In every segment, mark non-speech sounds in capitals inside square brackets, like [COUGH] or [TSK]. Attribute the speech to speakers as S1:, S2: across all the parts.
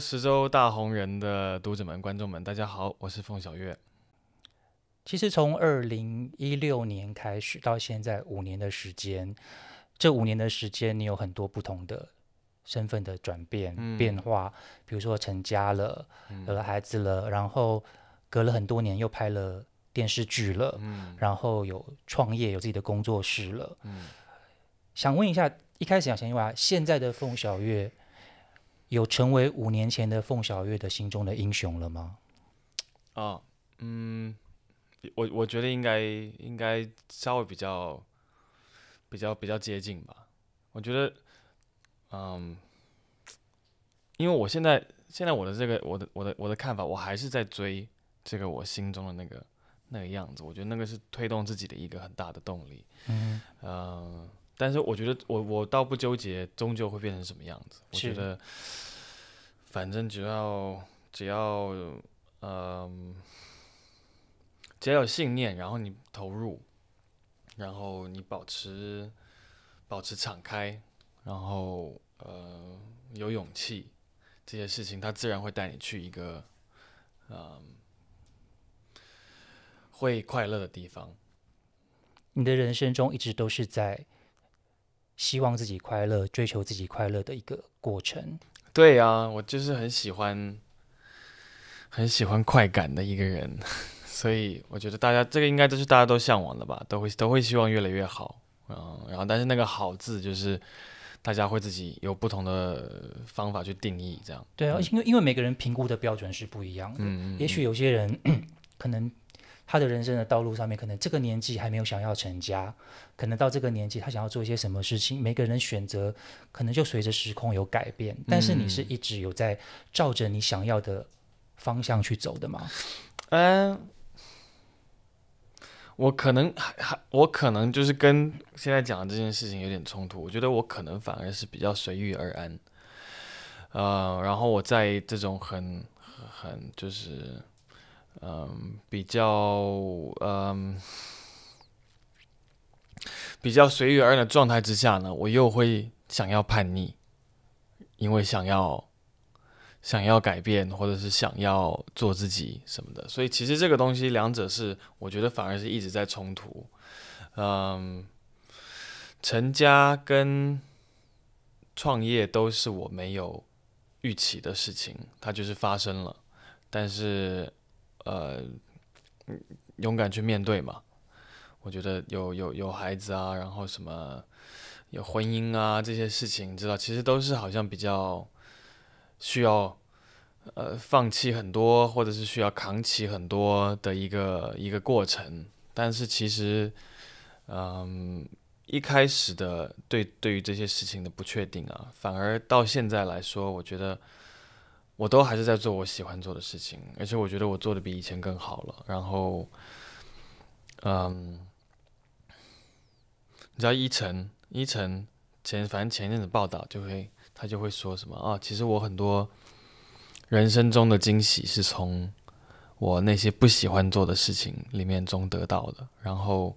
S1: 十周大红人的读者们、观众们，大家好，
S2: 我是凤小月。其实从二零一六年开始到现在五年的时间，这五年的时间，你有很多不同的身份的转变、变化，比如说成家了，有了孩子了，然后隔了很多年又拍了电视剧了，嗯，然后有创业，有自己的工作室了。嗯，想问一下，一开始想先问啊，现在的凤小月。有成为五年前的凤小岳的心中的英雄了吗？
S1: 啊，嗯，我我觉得应该应该稍微比较，比较比较接近吧。我觉得，嗯，因为我现在现在我的这个我的我的我的看法，我还是在追这个我心中的那个那个样子。我觉得那个是推动自己的一个很大的动力。嗯，但是我觉得，我我倒不纠结，终究会变成什么样子。我觉得，反正只要只要呃，只要有信念，然后你投入，然后你保持保持敞开，然后呃有勇气，这些事情，它自然会带你去一个嗯会快乐的地方。
S2: 你的人生中一直都是在。希望自己快乐，追求自己快乐的一个过程。
S1: 对啊，我就是很喜欢，很喜欢快感的一个人，[LAUGHS] 所以我觉得大家这个应该都是大家都向往的吧，都会都会希望越来越好。嗯，然后但是那个“好”字，就是大家会自己有不同的方法去定义，这样。
S2: 对啊，因为因为每个人评估的标准是不一样的，嗯嗯，也许有些人 [CLEARS THROAT] 可能。他的人生的道路上面，可能这个年纪还没有想要成家，可能到这个年纪他想要做一些什么事情，每个人选择可能就随着时空有改变。但是你是一直有在照着你想要的方向去走的吗？
S1: 嗯，我可能还我可能就是跟现在讲的这件事情有点冲突。我觉得我可能反而是比较随遇而安。呃，然后我在这种很很就是。嗯，比较嗯，比较随遇而安的状态之下呢，我又会想要叛逆，因为想要想要改变，或者是想要做自己什么的。所以其实这个东西，两者是我觉得反而是一直在冲突。嗯，成家跟创业都是我没有预期的事情，它就是发生了，但是。呃，勇敢去面对嘛。我觉得有有有孩子啊，然后什么有婚姻啊这些事情，知道其实都是好像比较需要呃放弃很多，或者是需要扛起很多的一个一个过程。但是其实，嗯，一开始的对对于这些事情的不确定啊，反而到现在来说，我觉得。我都还是在做我喜欢做的事情，而且我觉得我做的比以前更好了。然后，嗯，你知道伊晨，伊晨前反正前一阵子报道就会，他就会说什么啊？其实我很多人生中的惊喜是从我那些不喜欢做的事情里面中得到的。然后，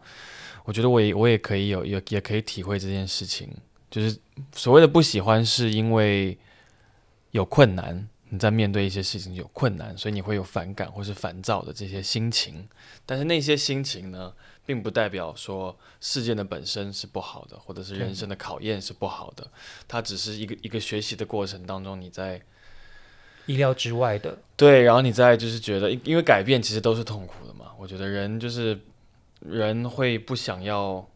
S1: 我觉得我也我也可以有也也可以体会这件事情，就是所谓的不喜欢是因为有困难。你在面对一些事情有困难，所以你会有反感或是烦躁的这些心情。但是那些心情呢，并不代表说事件的本身是不好的，或者是人生的考验是不好的。它只是一个一个学习的过程当中，你在
S2: 意料之外的。
S1: 对，然后你在就是觉得，因因为改变其实都是痛苦的嘛。我觉得人就是人会不想要。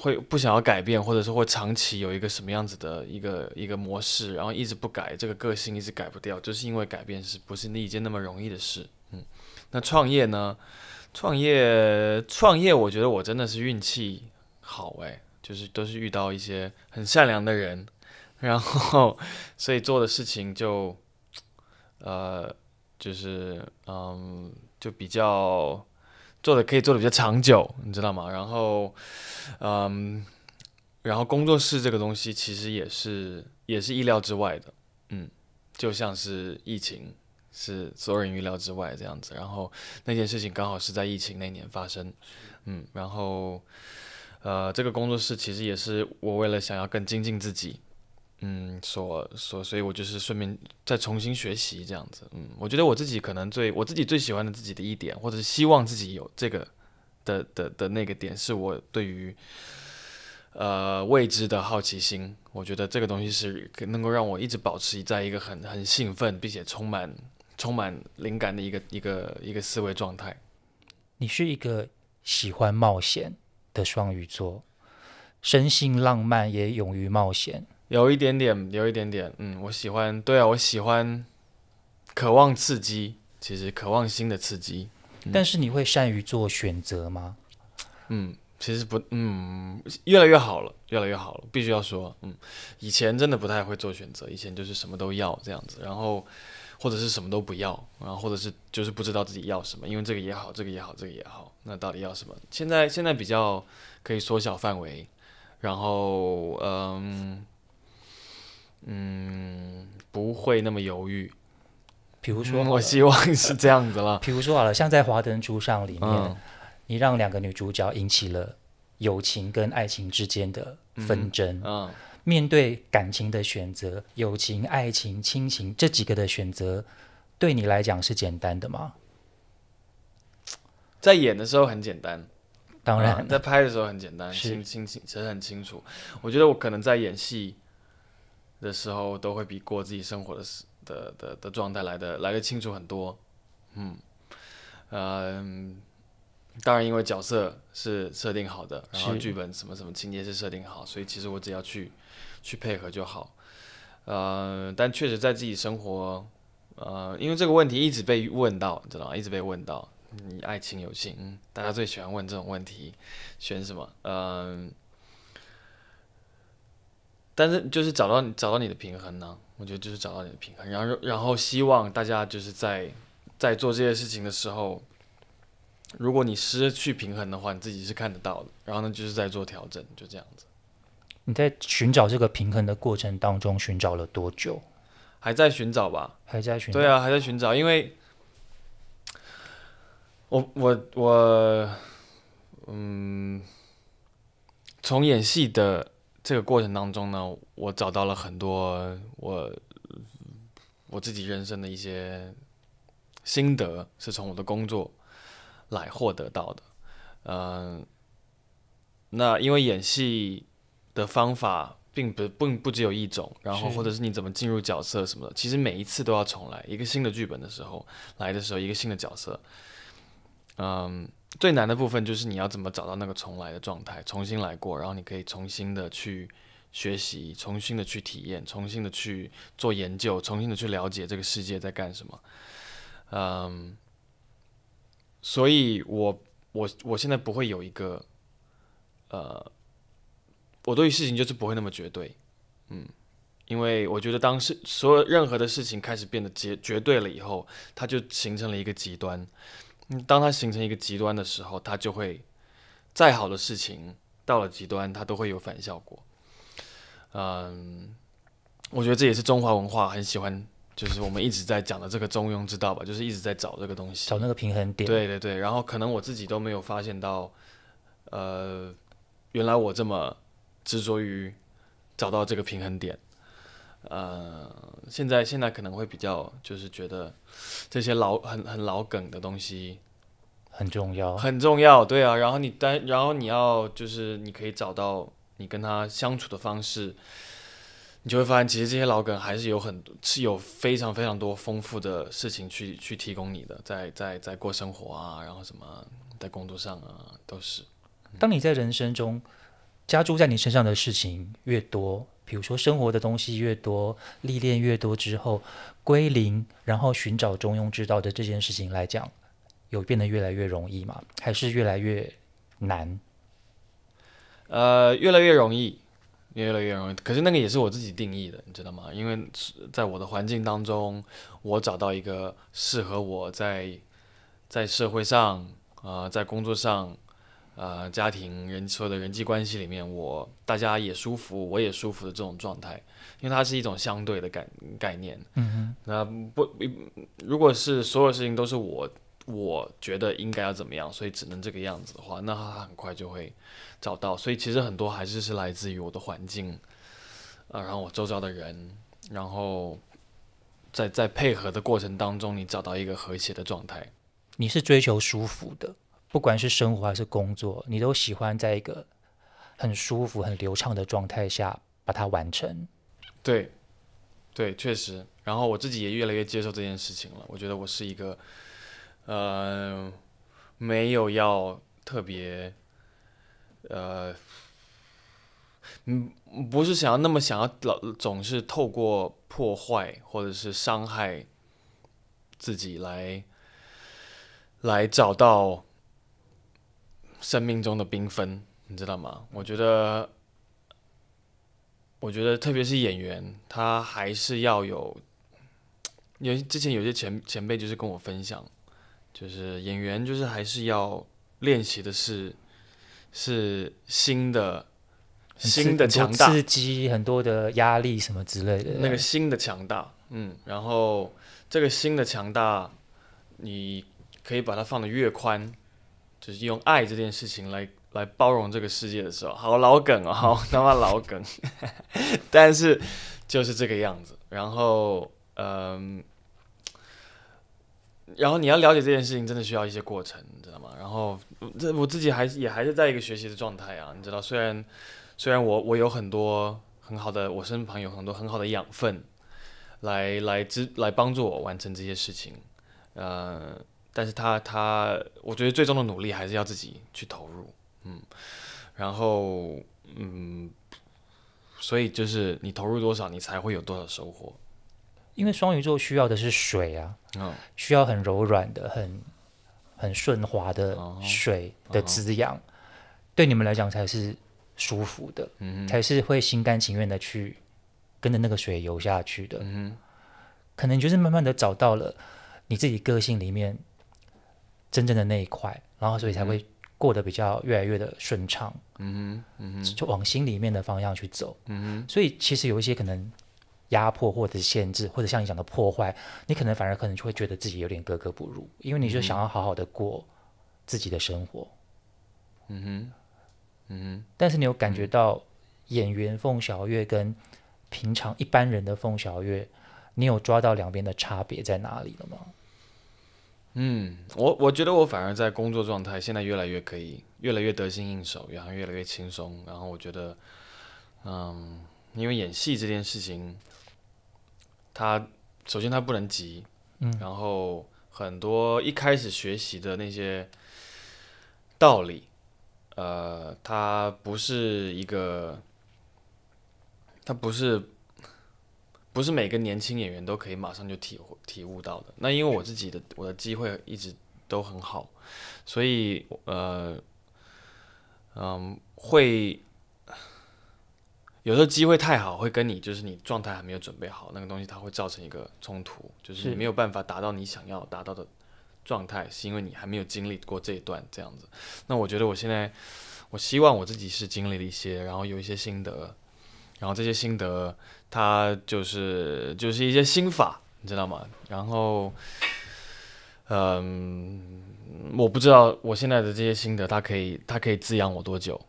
S1: 会不想要改变，或者是会长期有一个什么样子的一个一个模式，然后一直不改，这个个性一直改不掉，就是因为改变是不是那一件那么容易的事？嗯，那创业呢？创业创业，我觉得我真的是运气好诶，就是都是遇到一些很善良的人，然后所以做的事情就，呃，就是嗯，就比较。做的可以做的比较长久，你知道吗？然后，嗯，然后工作室这个东西其实也是也是意料之外的，嗯，就像是疫情是所有人预料之外这样子。然后那件事情刚好是在疫情那年发生，嗯，然后呃，这个工作室其实也是我为了想要更精进自己。嗯，所所，所以我就是顺便再重新学习这样子。嗯，我觉得我自己可能最我自己最喜欢的自己的一点，或者是希望自己有这个的的的那个点，是我对于呃未知的好奇心。我觉得这个东西是能够让我一直保持在一个很很兴奋，并且充满充满灵感的一个一个一个思维状态。
S2: 你是一个喜欢冒险的双鱼座，生性浪漫，也勇于冒险。
S1: 有一点点，有一点点，嗯，我喜欢，对啊，我喜欢，渴望刺激，其实渴望新的刺
S2: 激，但是你会善于做选择吗？嗯，其实不，嗯，越来越好
S1: 了，越来越好了，必须要说，嗯，以前真的不太会做选择，以前就是什么都要这样子，然后或者是什么都不要，然后或者是就是不知道自己要什么，因为这个也好，这个也好，这个也好，那到底要什么？现在现在比较可以缩小范围，然后嗯。嗯，
S2: 不会那么犹豫。比如说，我希望是这样子了。[LAUGHS] 比如说好了，像在《华灯初上》里面，你让两个女主角引起了友情跟爱情之间的纷争。嗯面对感情的选择，友情、爱情、亲情这几个的选择，对你来讲是简单的吗？
S1: 在演的时候很简单，当然，在拍的时候很简单，清清清，其实很清楚。我觉得我可能在演戏。的时候都会比过自己生活的时的的的状态来的来的清楚很多，嗯，呃，当然因为角色是设定好的，然后剧本什么什么情节是设定好，所以其实我只要去去配合就好，呃，但确实在自己生活，呃，因为这个问题一直被问到，你知道吗？一直被问到，你爱情友情，大家最喜欢问这种问题，选什么？嗯。但是，就是找到你，找到你的平衡呢？我觉得就是找到你的平衡。然后，然后希望大家就是在在做这些事情的时候，如果你失去平衡的话，你自己是看得到的。然后呢，就是在做调整，就这样子。
S2: 你在寻找这个平衡的过程当中，寻找了多久？
S1: 还在寻找吧？还在寻对啊，还在寻找，因为，我我我，嗯，从演戏的。这个过程当中呢，我找到了很多我我自己人生的一些心得，是从我的工作来获得到的。嗯，那因为演戏的方法并不并不只有一种，然后或者是你怎么进入角色什么的，其实每一次都要重来。一个新的剧本的时候，来的时候一个新的角色，嗯。最难的部分就是你要怎么找到那个重来的状态，重新来过，然后你可以重新的去学习，重新的去体验，重新的去做研究，重新的去了解这个世界在干什么。嗯，所以我我我现在不会有一个，呃，我对于事情就是不会那么绝对，嗯，因为我觉得当事所有任何的事情开始变得绝绝对了以后，它就形成了一个极端。当它形成一个极端的时候，它就会，再好的事情到了极端，它都会有反效果。嗯，我觉得这也是中华文化很喜欢，就是我们一直在讲的这个中庸之道吧，就是一直在找这个东西，找那个平衡点。对对对，然后可能我自己都没有发现到，呃，原来我这么执着于找到这个平衡点。呃，现在现在可能会比较就是觉得这些老很很老梗的东西。
S2: 很重要，很
S1: 重要，对啊。然后你单，然后你要就是你可以找到你跟他相处的方式，你就会发现，其实这些老梗还是有很多，是有非常非常多丰富的事情去去提供你的，在在在过生活啊，然后什么在工作上啊，都是。
S2: 当你在人生中加注在你身上的事情越多，比如说生活的东西越多，历练越多之后，归零，然后寻找中庸之道的这件事情来讲。有变得越来越容易吗？还是越来越难？
S1: 呃，越来越容易，越来越容易。可是那个也是我自己定义的，你知道吗？因为在我的环境当中，我找到一个适合我在在社会上啊，在工作上啊，家庭人所有的人际关系里面，我大家也舒服，我也舒服的这种状态，因为它是一种相对的概概念。嗯哼，那不，如果是所有事情都是我。我觉得应该要怎么样，所以只能这个样子的话，那他很快就会找到。所以其实很多还是是来自于我的环境，呃，然后我周遭的人，然后在在配合的过程当中，你找到一个和谐的状态。
S2: 你是追求舒服的，不管是生活还是工作，你都喜欢在一个很舒服、很流畅的状态下把它完成。
S1: 对，对，确实。然后我自己也越来越接受这件事情了。我觉得我是一个。呃，没有要特别，呃，嗯，不是想要那么想要老总是透过破坏或者是伤害自己来来找到生命中的缤纷，你知道吗？我觉得，我觉得特别是演员，他还是要有，因为之前有些前前辈就是跟我分享。就是演员，就是还是要练习的是，是新的，
S2: 新的强大，刺激很多的压力什么之类的。那个
S1: 新的强大，嗯，然后这个新的强大，你可以把它放的越宽，就是用爱这件事情来来包容这个世界的时候。好老梗哦，好他妈老梗，[LAUGHS] 但是就是这个样子。然后，嗯。然后你要了解这件事情，真的需要一些过程，你知道吗？然后，这我自己还是也还是在一个学习的状态啊，你知道，虽然虽然我我有很多很好的，我身旁有很多很好的养分，来来支来帮助我完成这些事情，呃，但是他他，我觉得最终的努力还是要自己去投入，嗯，然后嗯，所以就是你投入多少，你才会有多少收获。
S2: 因为双鱼座需要的是水啊，需要很柔软的、很很顺滑的水的滋养，对你们来讲才是舒服的，嗯，才是会心甘情愿的去跟着那个水游下去的，嗯，可能就是慢慢的找到了你自己个性里面真正的那一块，然后所以才会过得比较越来越的顺畅，嗯嗯就往心里面的方向去走，嗯所以其实有一些可能。压迫或者限制，或者像你讲的破坏，你可能反而可能就会觉得自己有点格格不入，因为你就想要好好的过自己的生活。嗯哼，嗯哼。但是你有感觉到演员凤小月跟平常一般人的凤小月，你有抓到两边的差别在哪里了吗？嗯，
S1: 我我觉得我反而在工作状态现在越来越可以，越来越得心应手，然后越来越轻松。然后我觉得，嗯，因为演戏这件事情。他首先他不能急，嗯，然后很多一开始学习的那些道理，呃，他不是一个，他不是，不是每个年轻演员都可以马上就体会体悟到的。那因为我自己的我的机会一直都很好，所以呃，嗯，会。有时候机会太好，会跟你就是你状态还没有准备好，那个东西它会造成一个冲突，就是你没有办法达到你想要达到的状态，是因为你还没有经历过这一段这样子。那我觉得我现在，我希望我自己是经历了一些，然后有一些心得，然后这些心得它就是就是一些心法，你知道吗？然后，嗯，我不知道我现在的这些心得它可以它可以滋养我多久。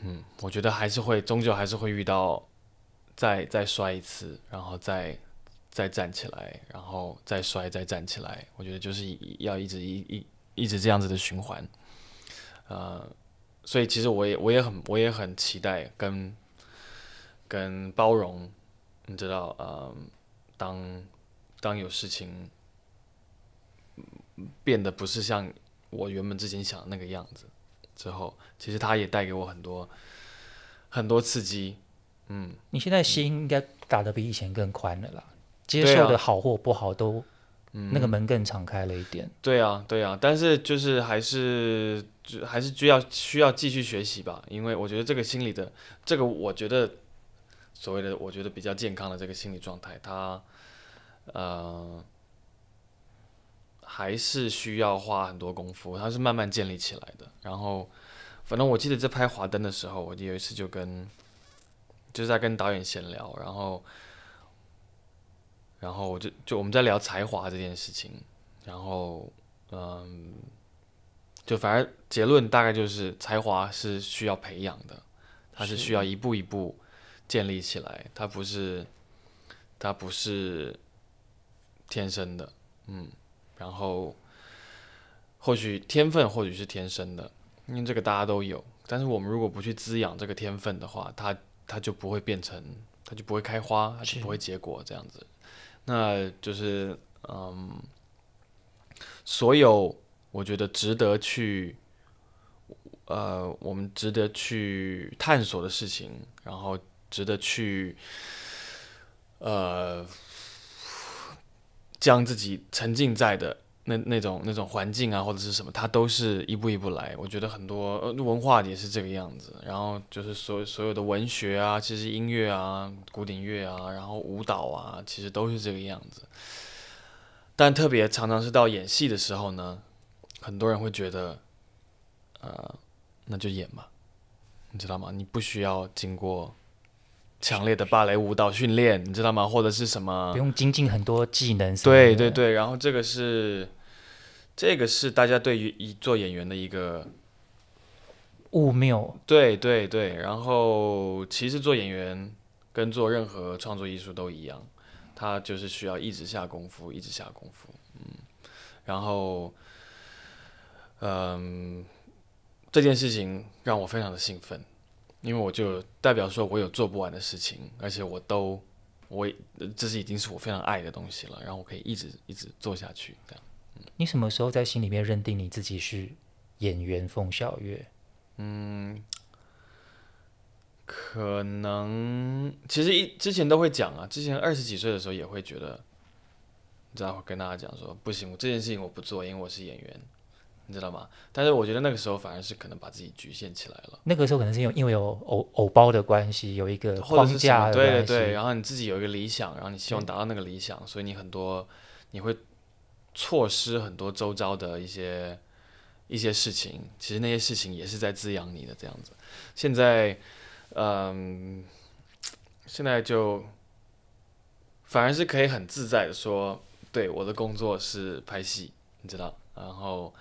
S1: 嗯，我觉得还是会，终究还是会遇到，再再摔一次，然后再再站起来，然后再摔再站起来。我觉得就是要一直一一一直这样子的循环，呃，所以其实我也我也很我也很期待跟跟包容，你知道，呃，当当有事情变得不是像我原本之前想的那个样子。之后，其实他也带给我很多很多刺激，嗯，
S2: 你现在心应该打得比以前更宽了啦，接受的好或不好都，那个门更敞开了一点。
S1: 对啊，对啊，但是就是还是还是需要需要继续学习吧，因为我觉得这个心理的这个，我觉得所谓的我觉得比较健康的这个心理状态，它，呃。还是需要花很多功夫，它是慢慢建立起来的。然后，反正我记得在拍《华灯》的时候，我有一次就跟，就是在跟导演闲聊，然后，然后我就就我们在聊才华这件事情，然后，嗯，就反正结论大概就是才华是需要培养的，它是需要一步一步建立起来，它不是，它不是天生的，嗯。然后，或许天分或许是天生的，因为这个大家都有。但是我们如果不去滋养这个天分的话，它它就不会变成，它就不会开花，它就不会结果这样子。那就是嗯，所有我觉得值得去，呃，我们值得去探索的事情，然后值得去，呃。将自己沉浸在的那那种那种环境啊，或者是什么，他都是一步一步来。我觉得很多文化也是这个样子，然后就是所所有的文学啊，其实音乐啊，古典乐啊，然后舞蹈啊，其实都是这个样子。但特别常常是到演戏的时候呢，很多人会觉得，呃，那就演嘛，你知道吗？你不需要经过。强烈的芭蕾舞蹈训练，你知道吗？或者是什么？不用
S2: 精进很多技能。对对
S1: 对，然后这个是，这个是大家对于一做演员的一个
S2: 误谬。
S1: 对对对，然后其实做演员跟做任何创作艺术都一样，他就是需要一直下功夫，一直下功夫。嗯，然后，嗯，这件事情让我非常的兴奋。因为我就代表说，我有做不完的事情，而且我都，我这是已经是我非常爱的东西了，然后我可以一直一直做下去。这样，
S2: 你什么时候在心里面认定你自己是演员冯小月？嗯，
S1: 可能其实一之前都会讲啊，之前二十几岁的时候也会觉得，你知道会跟大家讲说，不行，我这件事情我不做，因为我是演员。你知道吗？但是我觉得那个时候反而是可能把自己局限起来
S2: 了。那个时候可能是为因为有偶偶包的关系，有一个框架的对对对。
S1: 然后你自己有一个理想，然后你希望达到那个理想，所以你很多你会错失很多周遭的一些一些事情。其实那些事情也是在滋养你的这样子。现在，嗯，现在就反而是可以很自在的说，对我的工作是拍戏，你知道，然后。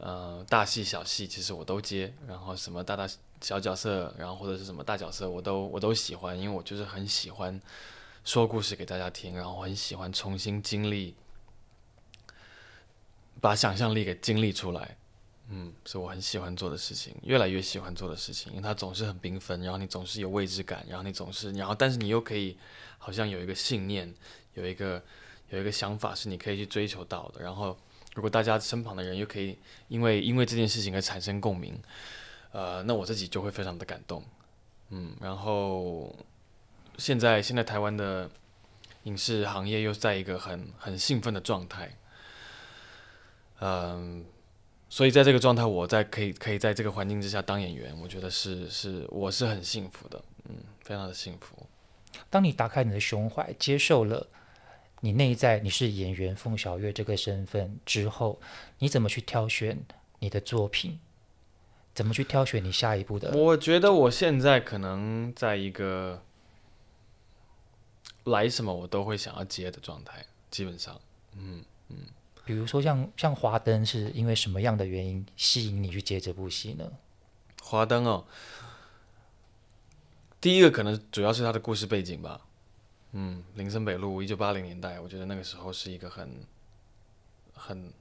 S1: 呃，大戏小戏其实我都接，然后什么大大小角色，然后或者是什么大角色，我都我都喜欢，因为我就是很喜欢说故事给大家听，然后很喜欢重新经历，把想象力给经历出来，嗯，是我很喜欢做的事情，越来越喜欢做的事情，因为它总是很缤纷，然后你总是有未知感，然后你总是，然后但是你又可以好像有一个信念，有一个有一个想法是你可以去追求到的，然后。如果大家身旁的人又可以因为因为这件事情而产生共鸣，呃，那我自己就会非常的感动，嗯，然后现在现在台湾的影视行业又在一个很很兴奋的状态，嗯，所以在这个状态，我在可以可以在这个环境之下当演员，我觉得是是我是很幸福的，嗯，非常的幸福。
S2: 当你打开你的胸怀，接受了。你内在你是演员凤小岳这个身份之后，你怎么去挑选你的作品？怎么去挑选你下一步的？
S1: 我觉得我现在可能在一个来什么我都会想要接的状态，基本上，
S2: 嗯嗯。比如说像像《华灯》是因为什么样的原因吸引你去接这部戏呢？
S1: 《华灯》哦，第一个可能主要是它的故事背景吧。嗯，林森北路一九八零年代，我觉得那个时候是一个很、很、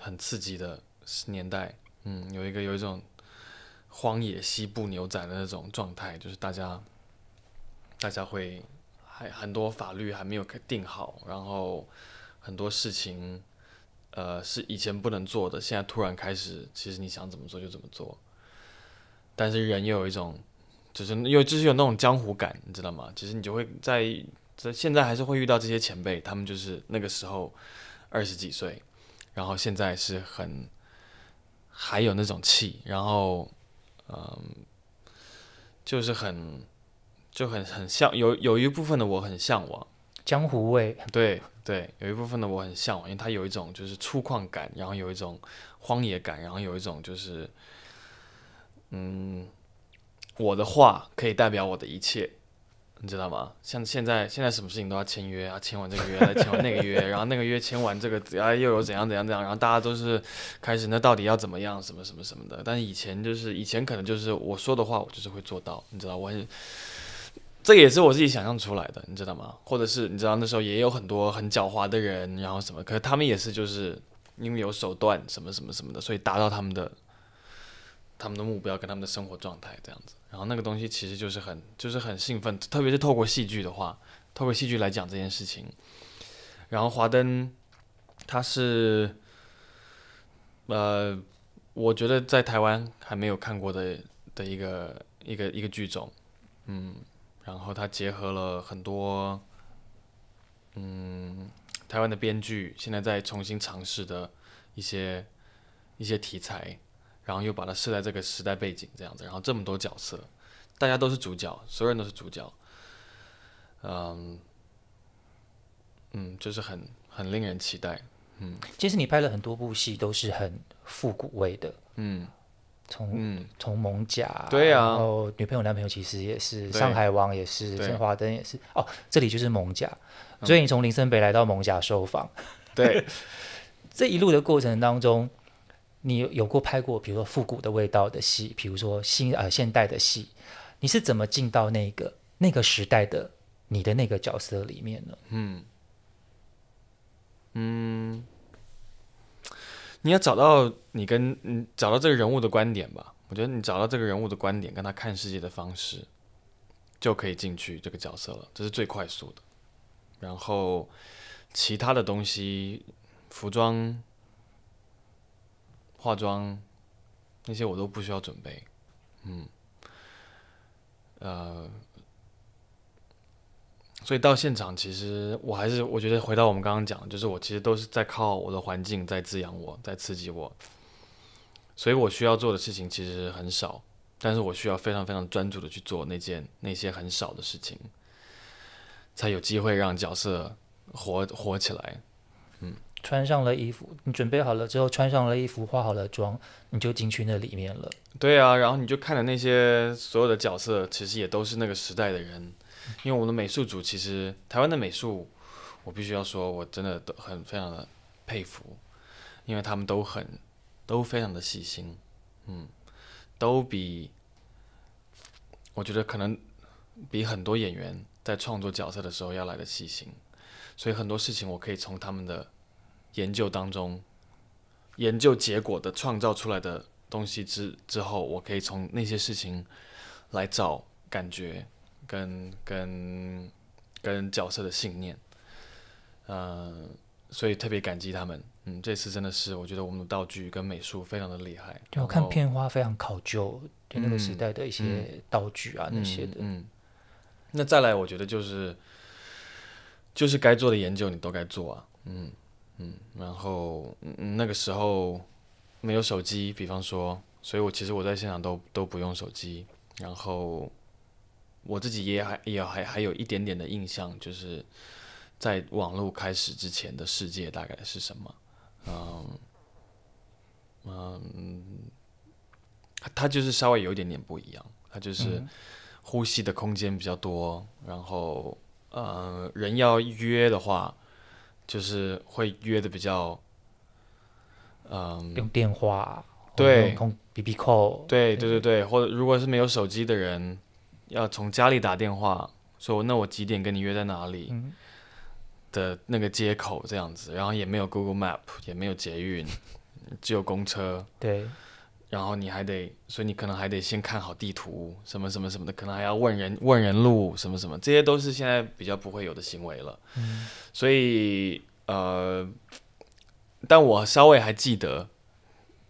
S1: 很刺激的年代。嗯，有一个有一种荒野西部牛仔的那种状态，就是大家大家会还很多法律还没有定好，然后很多事情呃是以前不能做的，现在突然开始，其实你想怎么做就怎么做，但是人又有一种。就是有，就是有那种江湖感，你知道吗？其实你就会在在现在还是会遇到这些前辈，他们就是那个时候二十几岁，然后现在是很还有那种气，然后嗯，就是很就很很向有有一部分的我很向往江湖味，对对，有一部分的我很向往，因为他有一种就是粗犷感，然后有一种荒野感，然后有一种就是嗯。我的话可以代表我的一切，你知道吗？像现在，现在什么事情都要签约啊，签完这个约，再签完那个约，[LAUGHS] 然后那个约签完这个，啊，又有怎样怎样怎样，然后大家都是开始，那到底要怎么样，什么什么什么的？但是以前就是以前可能就是我说的话，我就是会做到，你知道，我很。这也是我自己想象出来的，你知道吗？或者是你知道那时候也有很多很狡猾的人，然后什么，可是他们也是就是因为有手段什么什么什么的，所以达到他们的。他们的目标跟他们的生活状态这样子，然后那个东西其实就是很，就是很兴奋，特别是透过戏剧的话，透过戏剧来讲这件事情。然后华灯，它是，呃，我觉得在台湾还没有看过的的一个一个一个剧种，嗯，然后它结合了很多，嗯，台湾的编剧现在在重新尝试的一些一些题材。然后又把它设在这个时代背景这样子，然后这么多角色，大家都是主角，所有人都是主角。嗯，
S2: 嗯，就是很很令人期待。嗯，其实你拍了很多部戏都是很复古味的。嗯，从从蒙甲，对呀，然后女朋友、男朋友其实也是《上海王》也是，《圣华灯》也是。哦，这里就是蒙甲，所以你从林森北来到蒙甲收房。对，[LAUGHS] 这一路的过程当中。你有有过拍过，比如说复古的味道的戏，比如说新呃现代的戏，你是怎么进到那个那个时代的你的那个角色里面呢？嗯嗯，你要找
S1: 到你跟嗯找到这个人物的观点吧，我觉得你找到这个人物的观点，跟他看世界的方式，就可以进去这个角色了，这是最快速的。然后其他的东西，服装。化妆，那些我都不需要准备，嗯，呃，所以到现场，其实我还是我觉得回到我们刚刚讲，就是我其实都是在靠我的环境在滋养我，在刺激我，所以我需要做的事情其实很少，但是我需要非常非常专注的去做那件那些很少的事情，才有机会让角色活活起来，
S2: 嗯。穿上了衣服，你准备好了之后，穿上了衣服，化好了妆，你就进去那里面了。
S1: 对啊，然后你就看着那些所有的角色，其实也都是那个时代的人。因为我们的美术组，其实台湾的美术，我必须要说，我真的都很非常的佩服，因为他们都很都非常的细心，嗯，都比我觉得可能比很多演员在创作角色的时候要来的细心。所以很多事情，我可以从他们的。研究当中，研究结果的创造出来的东西之之后，我可以从那些事情来找感觉，跟跟跟角色的信念，嗯，所以特别感激他们。嗯，这次真的是，我觉得我们的道具跟美术非常的厉害，对，看片花非常考究，对那个时代的一些道具啊那些的，嗯。那再来，我觉得就是就是该做的研究你都该做啊，嗯。嗯，然后那个时候没有手机，比方说，所以我其实我在现场都都不用手机。然后我自己也还也还还有一点点的印象，就是在网络开始之前的世界大概是什么？嗯嗯，它就是稍微有一点点不一样，它就是呼吸的空间比较多。然后呃，人要约的话。就是会约的比较，嗯，
S2: 用电话，对，用 B B call，
S1: 对，对，对，对，或者如果是没有手机的人，要从家里打电话说那我几点跟你约在哪里，的那个接口这样子，然后也没有 Google Map，也没有捷运，只有公车，对。然后你还得，所以你可能还得先看好地图，什么什么什么的，可能还要问人问人路什么什么，这些都是现在比较不会有的行为了。嗯，所以呃，但我稍微还记得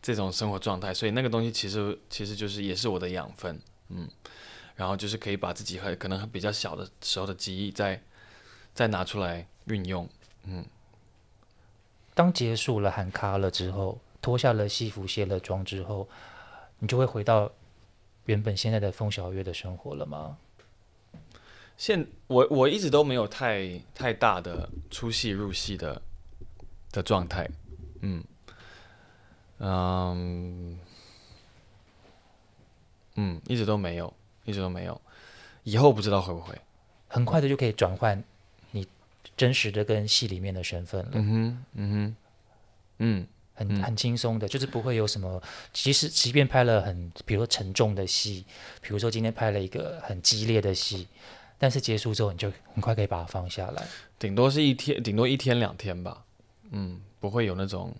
S1: 这种生活状态，所以那个东西其实其实就是也是我的养分，嗯，然后就是可以把自己很可能比较小的时候的记忆再再拿出来运用，
S2: 嗯。当结束了喊咖了之后。脱下了戏服、卸了妆之后，你就会回到原本现在的风小月的生活了吗？
S1: 现我我一直都没有太太大的出戏入戏的的状态，嗯，嗯嗯，一直都没有，一直
S2: 都没有，以后不知道会不会很快的就可以转换你真实的跟戏里面的身份了。嗯哼，嗯哼，嗯。很很轻松的，就是不会有什么。其实，即便拍了很，比如说沉重的戏，比如说今天拍了一个很激烈的戏，但是结束之后，你就很快可以把它放下来。顶多是
S1: 一天，顶多一天两天吧。嗯，不会有那种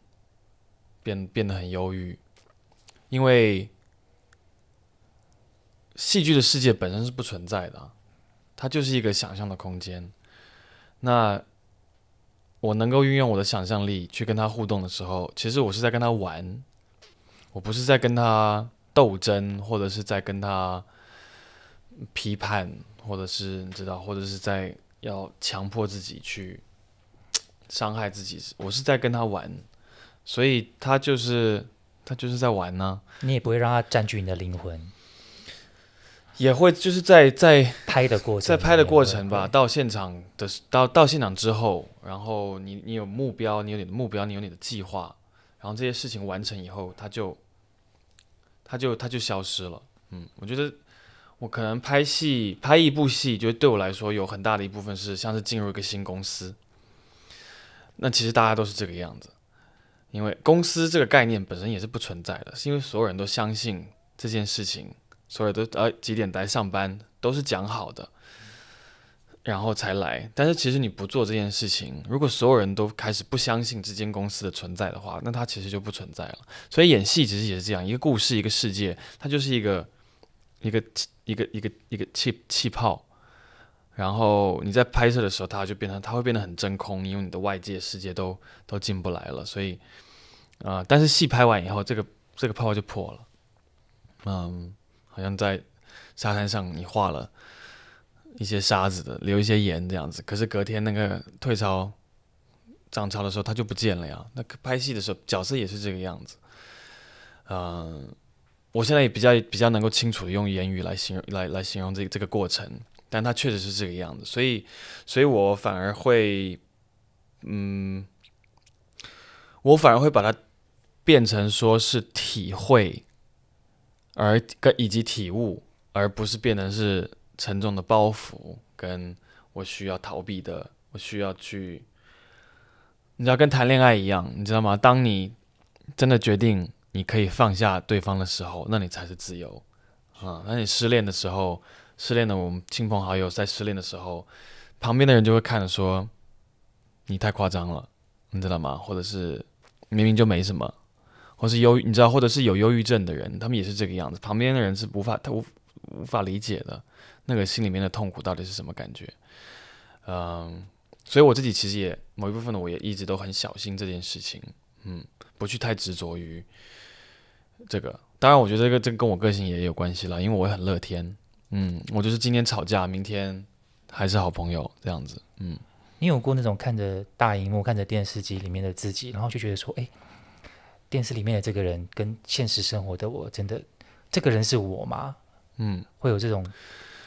S1: 变变得很忧郁，因为戏剧的世界本身是不存在的，它就是一个想象的空间。那我能够运用我的想象力去跟他互动的时候，其实我是在跟他玩，我不是在跟他斗争，或者是在跟他批判，或者是你知道，或者是在要强迫自己去 [TSK] 伤害自己。我是在跟他玩，所以他就是他就是在玩呢。
S2: 你也不会让他占据你的灵
S1: 魂。也会就是在在拍的过程，在拍的过程吧，到现场的到到现场之后，然后你你有目标，你有你的目标，你有你的计划，然后这些事情完成以后，他就他就他就消失了。嗯，我觉得我可能拍戏拍一部戏，就对我来说有很大的一部分是像是进入一个新公司。那其实大家都是这个样子，因为公司这个概念本身也是不存在的，是因为所有人都相信这件事情。所以都呃几点来上班都是讲好的，然后才来。但是其实你不做这件事情，如果所有人都开始不相信这间公司的存在的话，那它其实就不存在了。所以演戏其实也是这样一个故事，一个世界，它就是一个一个一个一个一个气气泡。然后你在拍摄的时候，它就变成它会变得很真空，因为你的外界世界都都进不来了。所以啊，但是戏拍完以后，这个这个泡泡就破了。嗯。好像在沙滩上，你画了一些沙子的，留一些盐这样子。可是隔天那个退潮涨潮的时候，它就不见了呀。那拍戏的时候，角色也是这个样子。嗯，我现在也比较比较能够清楚的用言语来形容来来形容这个、这个过程，但它确实是这个样子。所以，所以我反而会，嗯，我反而会把它变成说是体会。而跟以及体悟，而不是变成是沉重的包袱，跟我需要逃避的，我需要去，你知道跟谈恋爱一样，你知道吗？当你真的决定你可以放下对方的时候，那你才是自由啊！那你失恋的时候，失恋的我们亲朋好友在失恋的时候，旁边的人就会看着说，你太夸张了，你知道吗？或者是明明就没什么。或是忧郁，你知道，或者是有忧郁症的人，他们也是这个样子。旁边的人是无法，他无无法理解的那个心里面的痛苦到底是什么感觉。嗯，所以我自己其实也某一部分的，我也一直都很小心这件事情。嗯，不去太执着于这个。当然，我觉得这个这跟我个性也有关系了，因为我很乐天。嗯，我就是今天吵架，明天还是好朋友这样子。
S2: 嗯，你有过那种看着大荧幕、看着电视机里面的自己，然后就觉得说，哎。电视里面的这个人跟现实生活的我真的，这个人是我吗？嗯，会有这种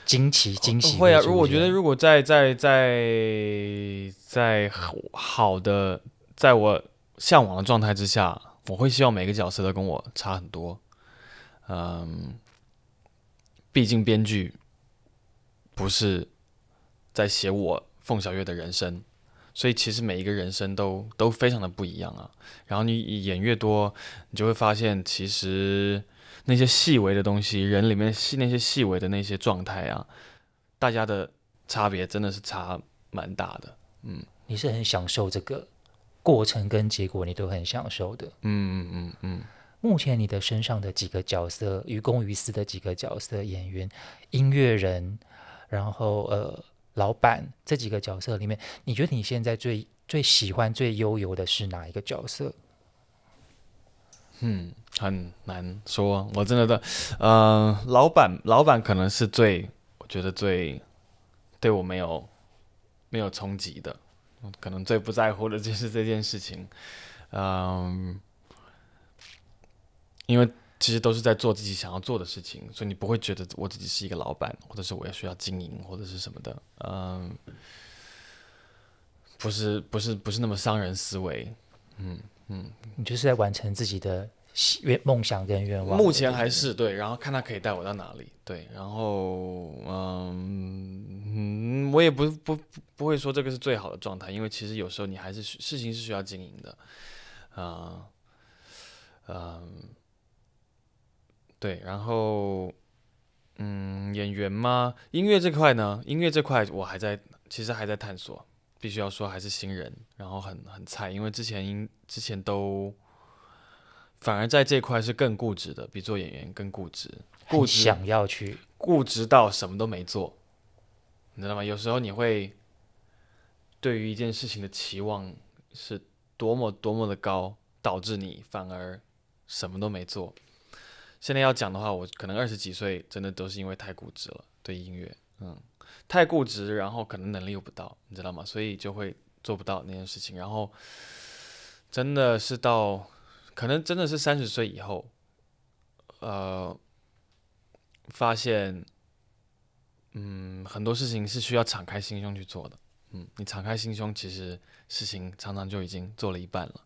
S2: 惊奇惊喜？会啊。如果我
S1: 觉得，如果在在在在好的，在我向往的状态之下，我会希望每个角色都跟我差很多。嗯，毕竟编剧不是在写我凤小月的人生。所以其实每一个人生都都非常的不一样啊。然后你演越多，你就会发现，其实那些细微的东西，人里面细那些细微的那些状态啊，大家的差别真的是差蛮大的。
S2: 嗯，你是很享受这个过程跟结果，你都很享受的。嗯嗯嗯嗯。目前你的身上的几个角色，于公于私的几个角色，演员、音乐人，然后呃。老板这几个角色里面，你觉得你现在最最喜欢、最悠游的是哪一个角色？
S1: 嗯，很难说，我真的的，呃，老板，老板可能是最，我觉得最对我没有没有冲击的，可能最不在乎的就是这件事情，嗯，因为。其实都是在做自己想要做的事情，所以你不会觉得我自己是一个老板，或者是我也需要经营或者是什么的，嗯，不
S2: 是不是不是那么商人思维，嗯嗯，你就是在完成自己的愿梦想跟愿望。目前
S1: 还是对，然后看他可以带我到哪里，对，然后嗯嗯，我也不不不会说这个是最好的状态，因为其实有时候你还是事情是需要经营的，啊嗯。对，然后，嗯，演员吗？音乐这块呢？音乐这块我还在，其实还在探索。必须要说，还是新人，然后很很菜，因为之前音之前都，反而在这块是更固执的，比做演员更固执。固执想要去固执到什么都没做，你知道吗？有时候你会对于一件事情的期望是多么多么的高，导致你反而什么都没做。现在要讲的话，我可能二十几岁真的都是因为太固执了，对音乐，嗯，太固执，然后可能能力又不到，你知道吗？所以就会做不到那件事情。然后真的是到，可能真的是三十岁以后，呃，发现，嗯，很多事情是需要敞开心胸去做的。嗯，你敞开心胸，其实事情常常就已经做了一半了，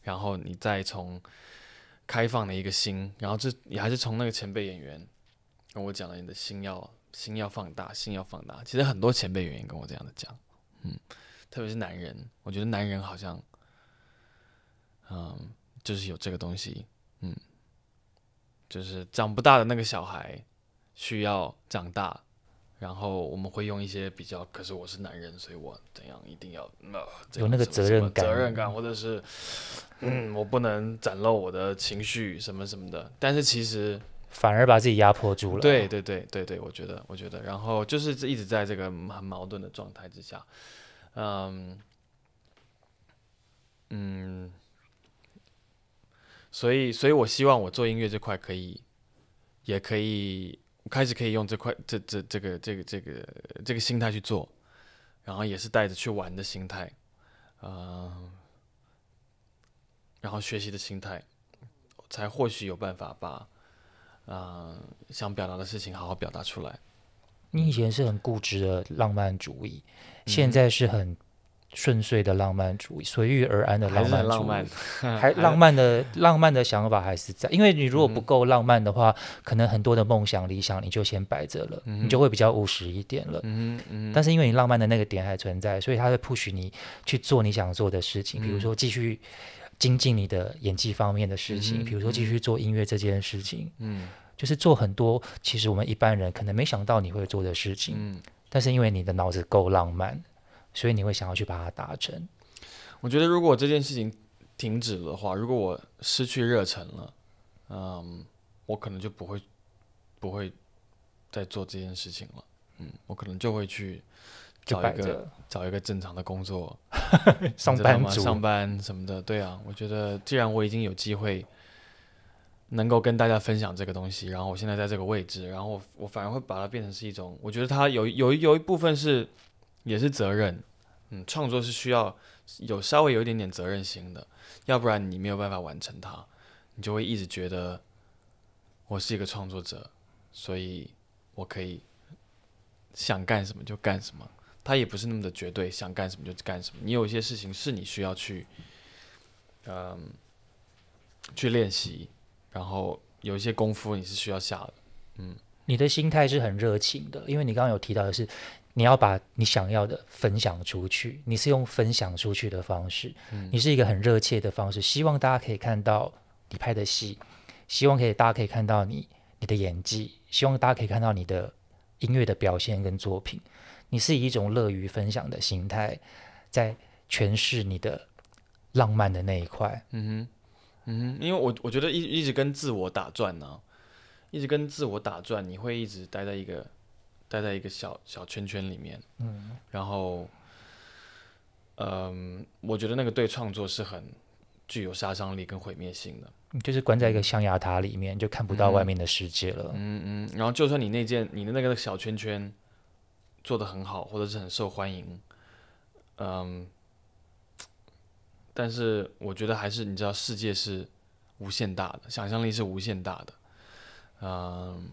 S1: 然后你再从。开放的一个心，然后这也还是从那个前辈演员跟我讲了，你的心要心要放大，心要放大。其实很多前辈演员跟我这样的讲，嗯，特别是男人，我觉得男人好像，嗯，就是有这个东西，嗯，就是长不大的那个小孩需要长大，然后我们会用一些比较，可是我是男人，所以我怎样一定要有那个责任感，责任感或者是。嗯，我不能展露我的情绪什么什么的，但是其实
S2: 反而把自己压迫住了。对
S1: 对对对对，我觉得，我觉得，然后就是一直在这个很矛盾的状态之下，嗯嗯，所以，所以我希望我做音乐这块可以，也可以开始可以用这块这这这个这个这个这个心态去做，然后也是带着去玩的心态，嗯。然后学习的心态，才或许有办法把啊想表达的事情好好表达出来。
S2: 你以前是很固执的浪漫主义，现在是很顺遂的浪漫主义，随遇而安的浪漫主义，[LAUGHS] 还浪漫的浪漫的想法还是在。因为你如果不够浪漫的话，可能很多的梦想、理想你就先摆着了，你就会比较务实一点了。嗯嗯。但是因为你浪漫的那个点还存在，所以它会 push 你去做你想做的事情，比如说继续。精进你的演技方面的事情，比如说继续做音乐这件事情，嗯，就是做很多其实我们一般人可能没想到你会做的事情，嗯，但是因为你的脑子够浪漫，所以你会想要去把它达成。
S1: 我觉得如果这件事情停止的话，如果我失去热忱了，嗯，我可能就不会不会再做这件事情了，嗯，我可能就会去找一个找一个正常的工作。[LAUGHS] 上班嘛，上班什么的，对啊。我觉得既然我已经有机会能够跟大家分享这个东西，然后我现在在这个位置，然后我我反而会把它变成是一种，我觉得它有有有一部分是也是责任，嗯，创作是需要有稍微有一点点责任心的，要不然你没有办法完成它，你就会一直觉得我是一个创作者，所以我可以想干什么就干什么。他也不是那么的绝对，想干什么就干什么。你有一些事情是你需要去，嗯，去练习，然后有一些功夫你是需要下的。嗯，
S2: 你的心态是很热情的，因为你刚刚有提到的是，你要把你想要的分享出去，你是用分享出去的方式，你是一个很热切的方式，希望大家可以看到你拍的戏，希望可以大家可以看到你你的演技，希望大家可以看到你的音乐的表现跟作品。你是以一种乐于分享的心态，在诠释你的浪漫的那一块。嗯哼，
S1: 嗯哼，因为我我觉得一一直跟自我打转呢，一直跟自我打转，你会一直待在一个待在一个小小圈圈里面。嗯，然后，嗯，我觉得那个对创作是很具有杀伤力跟毁灭性的。
S2: 就是关在一个象牙塔里面，就看不到外面的世界了。嗯嗯，
S1: 然后就算你那件你的那个小圈圈。做的很好，或者是很受欢迎，嗯，但是我觉得还是你知道，世界是无限大的，想象力是无限大的，嗯，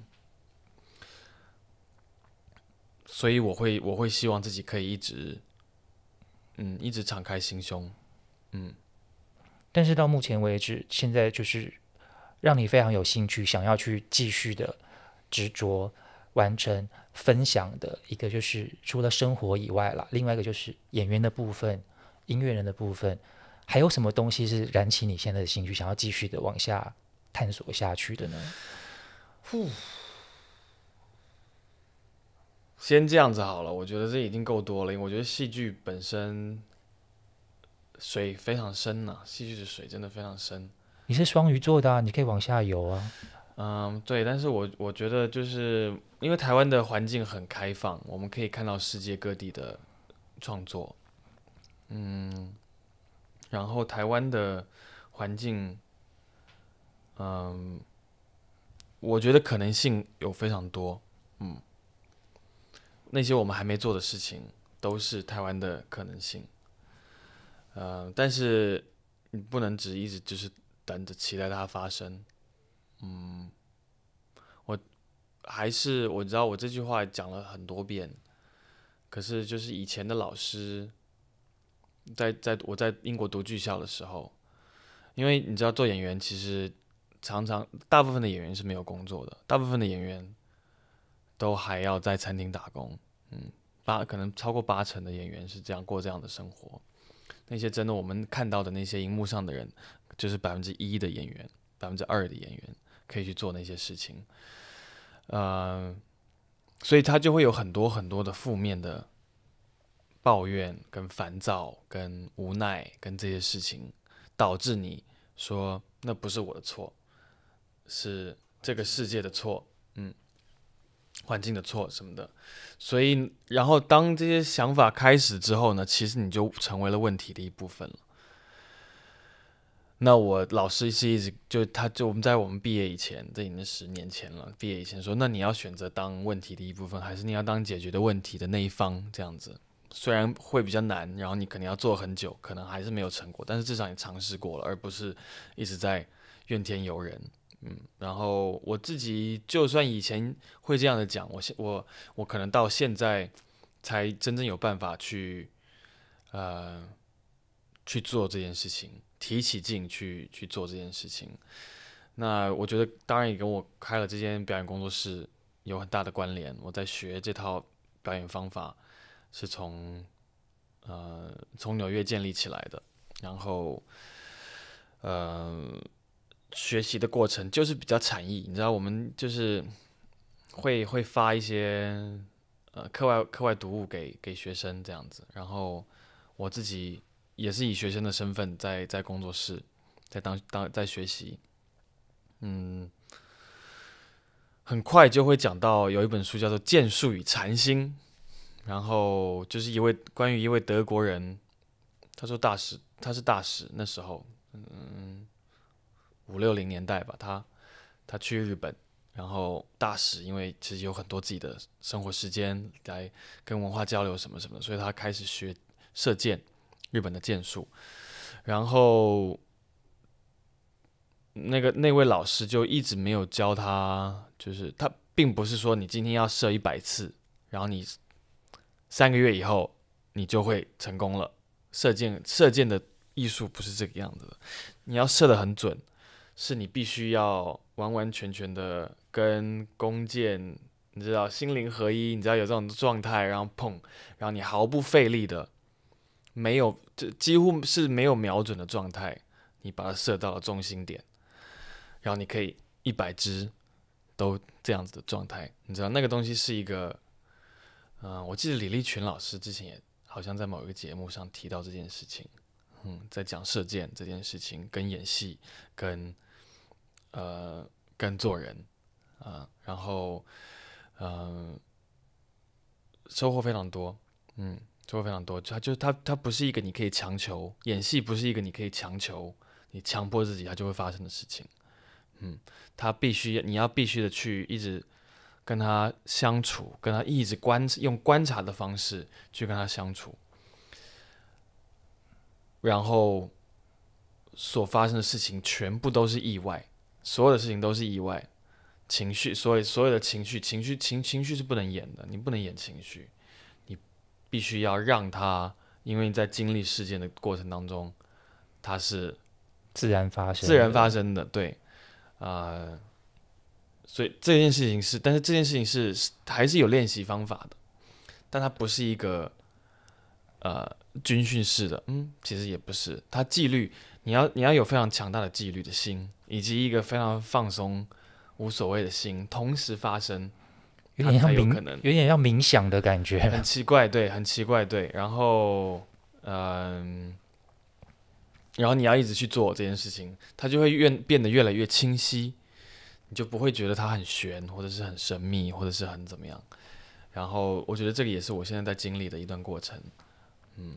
S1: 所以我会我会希望自己可以一直，嗯，一直敞开心胸，
S2: 嗯，但是到目前为止，现在就是让你非常有兴趣，想要去继续的执着。完成分享的一个就是除了生活以外了，另外一个就是演员的部分、音乐人的部分，还有什么东西是燃起你现在的兴趣，想要继续的往下探索下去的呢？呼，
S1: [SIGHS] 先这样子好了，我觉得这已经够多了。因为我觉得戏剧本身水非常深呐，戏剧的水真的非常深。
S2: 你是双鱼座的，你可以往下游啊。
S1: 嗯，对，但是我我觉得就是因为台湾的环境很开放，我们可以看到世界各地的创作。嗯，然后台湾的环境，嗯，我觉得可能性有非常多。嗯，那些我们还没做的事情，都是台湾的可能性。嗯，但是你不能只一直就是等着期待它发生。嗯，我还是我知道我这句话讲了很多遍，可是就是以前的老师，在在我在英国读剧校的时候，因为你知道做演员其实常常大部分的演员是没有工作的，大部分的演员都还要在餐厅打工，嗯，八可能超过八成的演员是这样过这样的生活，那些真的我们看到的那些荧幕上的人，就是百分之一的演员，百分之二的演员。可以去做那些事情，呃，所以他就会有很多很多的负面的抱怨、跟烦躁、跟无奈、跟这些事情，导致你说那不是我的错，是这个世界的错，嗯，环境的错什么的。所以，然后当这些想法开始之后呢，其实你就成为了问题的一部分了。那我老师是一直就他就我们在我们毕业以前，这已经十年前了。毕业以前说，那你要选择当问题的一部分，还是你要当解决的问题的那一方？这样子虽然会比较难，然后你可能要做很久，可能还是没有成果，但是至少你尝试过了，而不是一直在怨天尤人。嗯，然后我自己就算以前会这样的讲，我现我我可能到现在才真正有办法去，呃。去做这件事情，提起劲去去做这件事情。那我觉得，当然也跟我开了这间表演工作室有很大的关联。我在学这套表演方法，是从呃从纽约建立起来的。然后，呃，学习的过程就是比较禅意，你知道，我们就是会会发一些呃课外课外读物给给学生这样子。然后我自己。也是以学生的身份在在工作室，在当当在学习，嗯，很快就会讲到有一本书叫做《剑术与禅心》，然后就是一位关于一位德国人，他说大使他是大使那时候，嗯，五六零年代吧，他他去日本，然后大使因为其实有很多自己的生活时间来跟文化交流什么什么，所以他开始学射箭。日本的箭术，然后那个那位老师就一直没有教他，就是他并不是说你今天要射一百次，然后你三个月以后你就会成功了。射箭射箭的艺术不是这个样子，的，你要射的很准，是你必须要完完全全的跟弓箭，你知道心灵合一，你知道有这种状态，然后碰，然后你毫不费力的。没有，这几乎是没有瞄准的状态，你把它射到了中心点，然后你可以一百支都这样子的状态，你知道那个东西是一个，嗯，我记得李立群老师之前也好像在某一个节目上提到这件事情，嗯，在讲射箭这件事情跟演戏，跟呃跟做人啊，然后嗯收获非常多，嗯。会非常多，他就是他，他不是一个你可以强求，演戏不是一个你可以强求，你强迫自己它就会发生的事情。嗯，他必须你要必须的去一直跟他相处，跟他一直观用观察的方式去跟他相处，然后所发生的事情全部都是意外，所有的事情都是意外，情绪，所以所有的情绪，情绪情情绪是不能演的，你不能演情绪。必须要让他，因为你在经历事件的过程当中，它是自然发生、自然发生的，对，啊，所以这件事情是，但是这件事情是还是有练习方法的，但它不是一个呃军训式的，嗯，其实也不是，它纪律，你要你要有非常强大的纪律的心，以及一个非常放松无所谓的心，同时发生。有点像冥，
S2: 有点像冥想的感觉。很
S1: 奇怪，对，很奇怪，对。然后，嗯，然后你要一直去做这件事情，它就会越变得越来越清晰，你就不会觉得它很玄，或者是很神秘，或者是很怎么样。然后，我觉得这个也是我现在在经历的一段过程。嗯，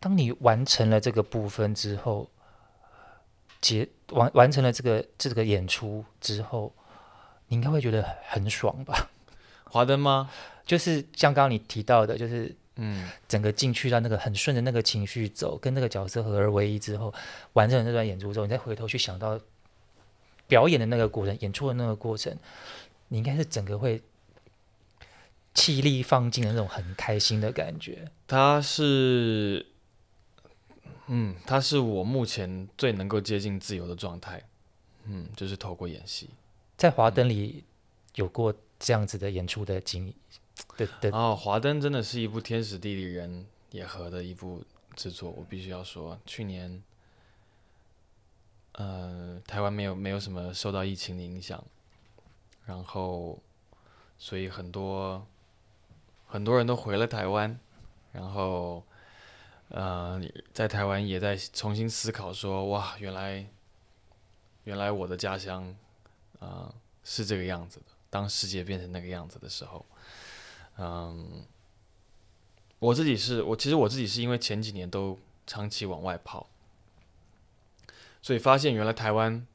S2: 当你完成了这个部分之后，结完完成了这个这个演出之后，你应该会觉得很爽吧？华灯吗？就是像刚刚你提到的，就是嗯，整个进去到那个很顺着那个情绪走，跟那个角色合而为一之后，完成这段演出之后，你再回头去想到表演的那个过程，演出的那个过程，你应该是整个会气力放尽的那种很开心的感觉。
S1: 他是，嗯，它是我目前最能够接近自由的状态，嗯，就是透
S2: 过演戏，在华灯里有过。这样子的演出的经，对
S1: 对哦，华灯》真的是一部天时地利人也合的一部制作，我必须要说，去年，呃，台湾没有没有什么受到疫情的影响，然后，所以很多很多人都回了台湾，然后，呃，在台湾也在重新思考，说哇，原来，原来我的家乡啊是这个样子的。当世界变成那个样子的时候，嗯，我自己是我其实我自己是因为前几年都长期往外跑，所以发现原来台湾，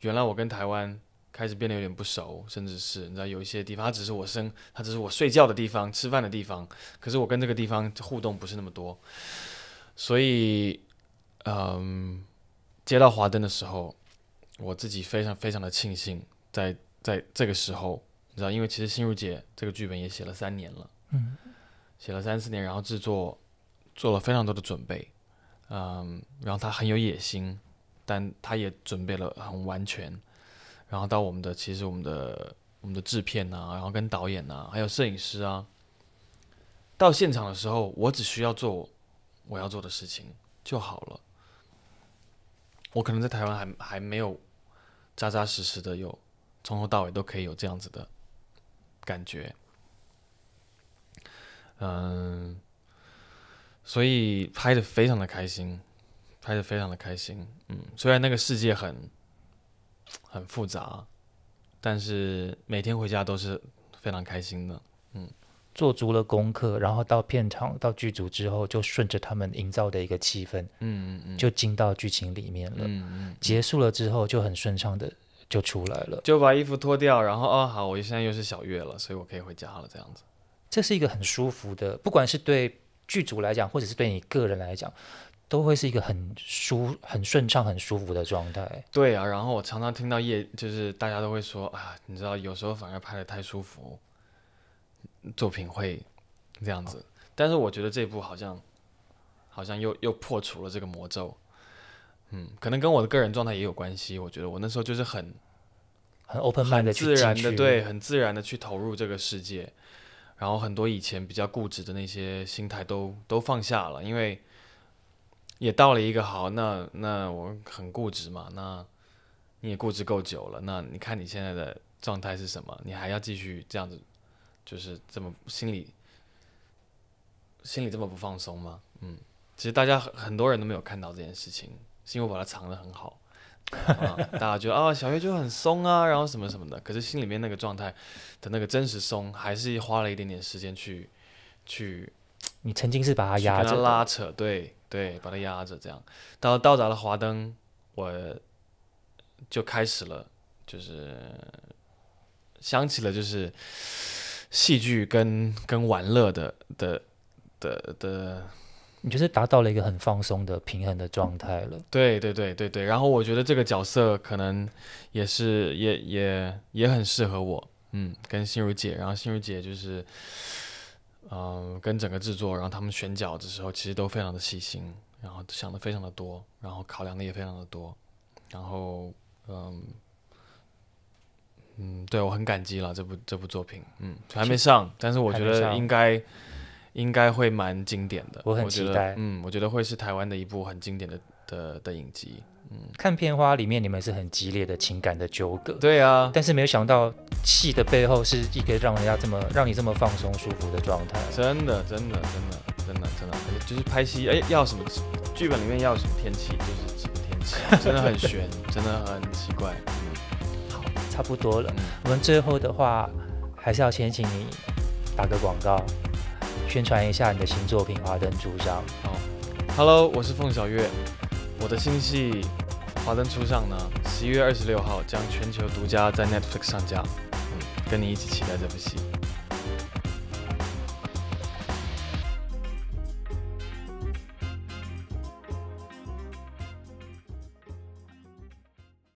S1: 原来我跟台湾开始变得有点不熟，甚至是你知道有一些地方，它只是我生，它只是我睡觉的地方、吃饭的地方，可是我跟这个地方互动不是那么多。所以，嗯，接到华灯的时候，我自己非常非常的庆幸在。在这个时候，你知道，因为其实《心如姐》这个剧本也写了三年了，嗯，写了三四年，然后制作做了非常多的准备，嗯，然后他很有野心，但他也准备了很完全。然后到我们的，其实我们的我们的制片呐，然后跟导演呐，还有摄影师啊，到现场的时候，我只需要做我要做的事情就好了。我可能在台湾还还没有扎扎实实的有。从头到尾都可以有这样子的感觉，嗯，所以拍的非常的开心，拍的非常的开心，嗯，虽然那个世界很，很复杂，但是每天回家都是非常开心的，
S2: 嗯，做足了功课，然后到片场到剧组之后，就顺着他们营造的一个气氛，嗯嗯嗯，就进到剧情里面了，嗯嗯，结束了之后就很顺畅的。就出来了，
S1: 就把衣服脱掉，然后啊，好，我现在又是小月了，所以我可以回家了，这样子。
S2: 这是一个很舒服的，不管是对剧组来讲，或者是对你个人来讲，都会是一个很舒、很顺畅、很舒服的状态。对啊，然后我常常听
S1: 到夜，就是大家都会说啊，你知道，有时候反而拍的太舒服，作品会这样子。但是我觉得这部好像，好像又又破除了这个魔咒。嗯，可能跟我的个人状态也有关系。我觉得我那时候就是很很 open mind 的去自然的对，很自然的去投入这个世界。然后很多以前比较固执的那些心态都都放下了，因为也到了一个好，那那我很固执嘛，那你也固执够久了，那你看你现在的状态是什么？你还要继续这样子，就是这么心里心里这么不放松吗？嗯，其实大家很多人都没有看到这件事情。是因为我把它藏得很好，[LAUGHS] 大家觉得啊，小月就很松啊，然后什么什么的。可是心里面那个状态的那个真实松，还是花了一点点时间去去。
S2: 你曾经是把它压着。拉
S1: 扯，对对，把它压着这样。到到达了华灯，我就开始了，就是想起了就是戏剧跟跟玩乐的的的的。
S2: 你就是达到了一个很放松的平衡的状态了。
S1: 对对对对对，然后我觉得这个角色可能也是也也也很适合我，嗯，跟心如姐，然后心如姐就是，嗯，跟整个制作，然后他们选角的时候其实都非常的细心，然后想的非常的多，然后考量的也非常的多，然后嗯嗯，对我很感激了这部这部作品，嗯，还没上，但是我觉得应该。应该会蛮经典的，我很期待。嗯，我觉得会是台湾的一部很经典的的的影集。嗯，
S2: 看片花里面你们
S1: 是很激烈的情感
S2: 的纠葛。对啊，但是没有想到戏的背后是一个让人家这么让你这么放松舒服的状态。真
S1: 的，真的，真的，真的，真的，
S2: 就是拍戏，哎，要什么
S1: 剧本里面要什么天气，就是什么天气，[LAUGHS] 真的很悬，
S2: 真的很奇怪。好，差不多了，我们最后的话还是要先请你打个广告。宣传一下你的新作品《华灯初上》。好，Hello，
S1: 我是凤小月，我的新戏《华灯初上》呢，十一月二十六号将全球独家在 Netflix 上架。嗯，跟你一起期待这部戏。